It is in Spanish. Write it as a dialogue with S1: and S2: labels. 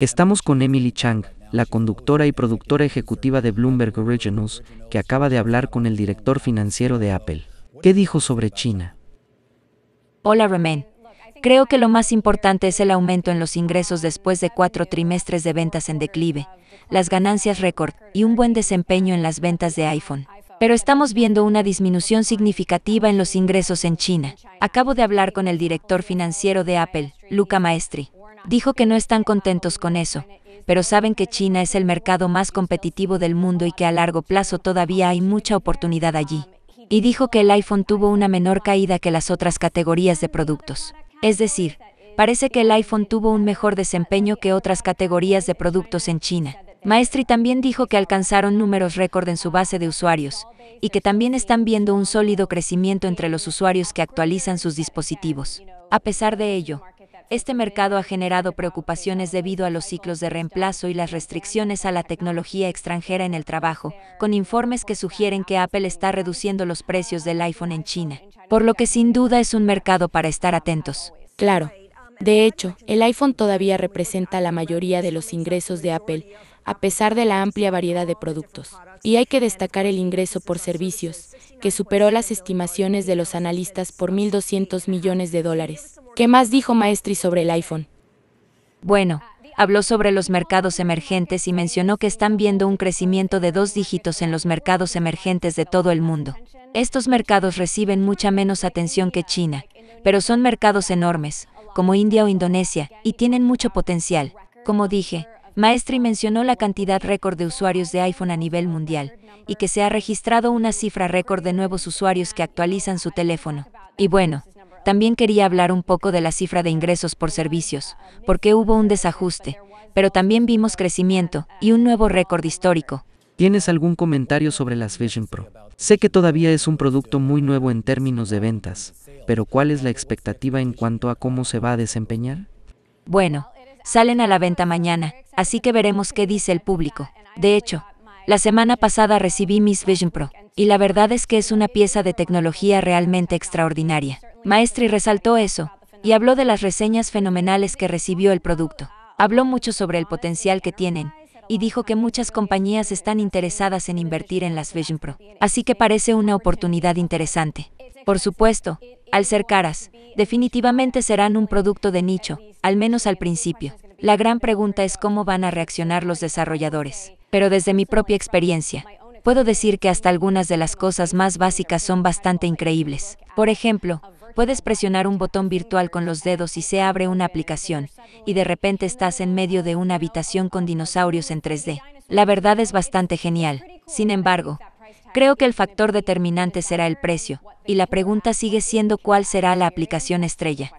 S1: Estamos con Emily Chang, la conductora y productora ejecutiva de Bloomberg Originals, que acaba de hablar con el director financiero de Apple. ¿Qué dijo sobre China?
S2: Hola, Remain. Creo que lo más importante es el aumento en los ingresos después de cuatro trimestres de ventas en declive, las ganancias récord y un buen desempeño en las ventas de iPhone pero estamos viendo una disminución significativa en los ingresos en China. Acabo de hablar con el director financiero de Apple, Luca Maestri. Dijo que no están contentos con eso, pero saben que China es el mercado más competitivo del mundo y que a largo plazo todavía hay mucha oportunidad allí. Y dijo que el iPhone tuvo una menor caída que las otras categorías de productos. Es decir, parece que el iPhone tuvo un mejor desempeño que otras categorías de productos en China. Maestri también dijo que alcanzaron números récord en su base de usuarios, y que también están viendo un sólido crecimiento entre los usuarios que actualizan sus dispositivos. A pesar de ello, este mercado ha generado preocupaciones debido a los ciclos de reemplazo y las restricciones a la tecnología extranjera en el trabajo, con informes que sugieren que Apple está reduciendo los precios del iPhone en China, por lo que sin duda es un mercado para estar atentos. Claro. De hecho, el iPhone todavía representa la mayoría de los ingresos de Apple, a pesar de la amplia variedad de productos. Y hay que destacar el ingreso por servicios, que superó las estimaciones de los analistas por 1.200 millones de dólares. ¿Qué más dijo Maestri sobre el iPhone? Bueno, habló sobre los mercados emergentes y mencionó que están viendo un crecimiento de dos dígitos en los mercados emergentes de todo el mundo. Estos mercados reciben mucha menos atención que China, pero son mercados enormes, como India o Indonesia, y tienen mucho potencial. Como dije, Maestri mencionó la cantidad récord de usuarios de iPhone a nivel mundial, y que se ha registrado una cifra récord de nuevos usuarios que actualizan su teléfono. Y bueno, también quería hablar un poco de la cifra de ingresos por servicios, porque hubo un desajuste, pero también vimos crecimiento y un nuevo récord histórico.
S1: ¿Tienes algún comentario sobre las Vision Pro? Sé que todavía es un producto muy nuevo en términos de ventas, pero ¿cuál es la expectativa en cuanto a cómo se va a desempeñar?
S2: Bueno, salen a la venta mañana, así que veremos qué dice el público. De hecho, la semana pasada recibí mis Vision Pro, y la verdad es que es una pieza de tecnología realmente extraordinaria. Maestri resaltó eso, y habló de las reseñas fenomenales que recibió el producto. Habló mucho sobre el potencial que tienen, y dijo que muchas compañías están interesadas en invertir en las Vision Pro, así que parece una oportunidad interesante. Por supuesto, al ser caras, definitivamente serán un producto de nicho, al menos al principio. La gran pregunta es cómo van a reaccionar los desarrolladores. Pero desde mi propia experiencia, puedo decir que hasta algunas de las cosas más básicas son bastante increíbles. Por ejemplo, Puedes presionar un botón virtual con los dedos y se abre una aplicación, y de repente estás en medio de una habitación con dinosaurios en 3D. La verdad es bastante genial. Sin embargo, creo que el factor determinante será el precio, y la pregunta sigue siendo cuál será la aplicación estrella.